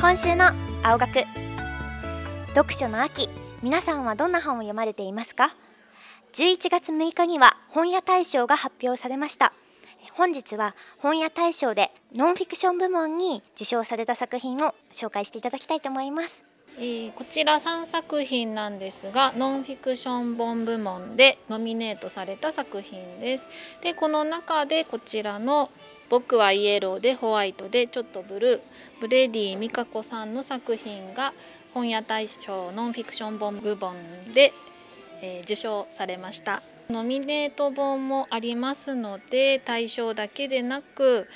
今週の青学読書の秋皆さんはどんな本を読まれていますか11月6日には本屋大賞が発表されました本日は本屋大賞でノンフィクション部門に受賞された作品を紹介していただきたいと思いますえー、こちら3作品なんですがノンフィクション本部門でノミネートされた作品です。でこの中でこちらの僕はイエローでホワイトでちょっとブルーブレディ美香子さんの作品が本屋大賞ノンフィクション本部本で、えー、受賞されましたノミネート本もありますので大賞だけでなく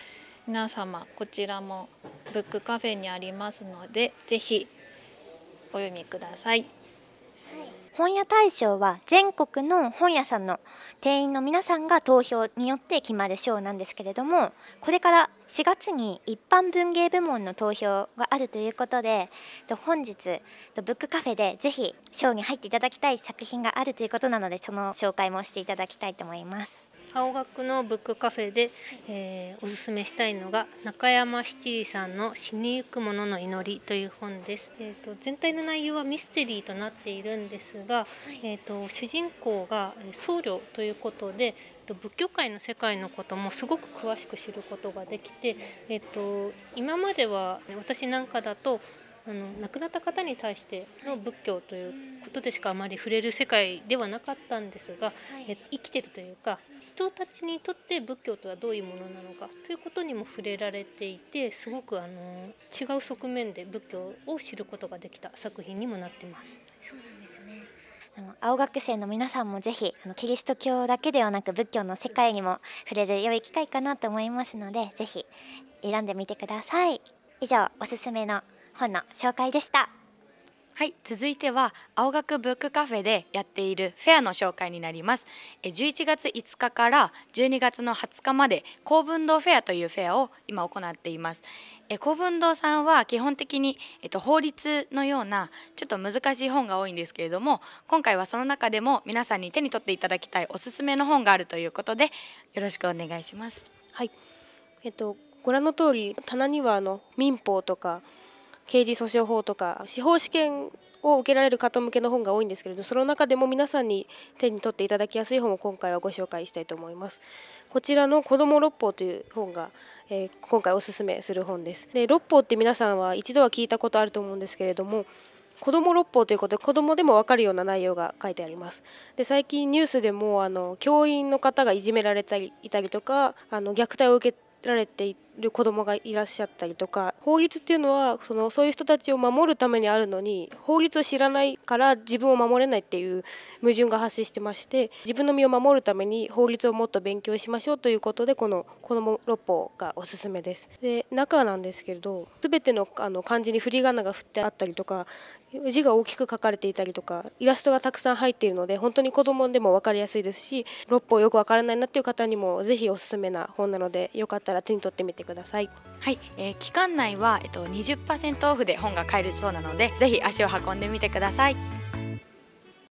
皆様こちらもブックカフェにありますのでぜひお読みください。はい本屋大賞は全国の本屋さんの店員の皆さんが投票によって決まる賞なんですけれどもこれから4月に一般文芸部門の投票があるということで本日ブックカフェでぜひ賞に入っていただきたい作品があるということなのでその紹介もしていただきたいと思います。青学のブックカフェで、えー、おすすめしたいのが中山七里さんの「死にゆく者の祈り」という本です、えーと、全体の内容はミステリーとなっているんですが、えーと、主人公が僧侶ということで仏教界の世界のこともすごく詳しく知ることができて、えっと、今までは私なんかだとあの亡くなった方に対しての仏教ということでしかあまり触れる世界ではなかったんですが、え生きてるというか人たちにとって仏教とはどういうものなのかということにも触れられていてすごくあの違う側面で仏教を知ることができた作品にもなってます。そうなんですねあの青学生の皆さんもぜひあのキリスト教だけではなく仏教の世界にも触れる良い機会かなと思いますのでぜひ選んでみてください。以上おすすめの本の紹介でしたはい続いては青学ブックカフェでやっているフェアの紹介になります11月5日から12月の20日まで高文堂フェアというフェアを今行っています高文堂さんは基本的に、えっと、法律のようなちょっと難しい本が多いんですけれども今回はその中でも皆さんに手に取っていただきたいおすすめの本があるということでよろしくお願いしますはいえっとご覧の通り棚にはあの民法とか刑事訴訟法とか司法試験を受けられる方向けの本が多いんですけれどその中でも皆さんに手に取っていただきやすい本を今回はご紹介したいと思いますこちらの「子ども六法」という本が、えー、今回おすすめする本ですで六法って皆さんは一度は聞いたことあると思うんですけれども子ども六法ということで子どもでも分かるような内容が書いてありますで最近ニュースでもあの教員の方がいじめられたりいたりとかあの虐待を受けられていてる子どもがいらっしゃったりとか法律っていうのはそのそういう人たちを守るためにあるのに法律を知らないから自分を守れないっていう矛盾が発生してまして自分の身を守るために法律をもっと勉強しましょうということでこの「子ども六法」がおすすめです。で中なんですけれど全てのあの漢字に振り仮名が振ってあったりとか字が大きく書かれていたりとかイラストがたくさん入っているので本当に子供でも分かりやすいですし6本よく分からないなっていう方にもぜひおすすめな本なのでよかったら手に取ってみてくださいはい、えー、期間内は、えっと、20%オフで本が買えるそうなのでぜひ足を運んでみてください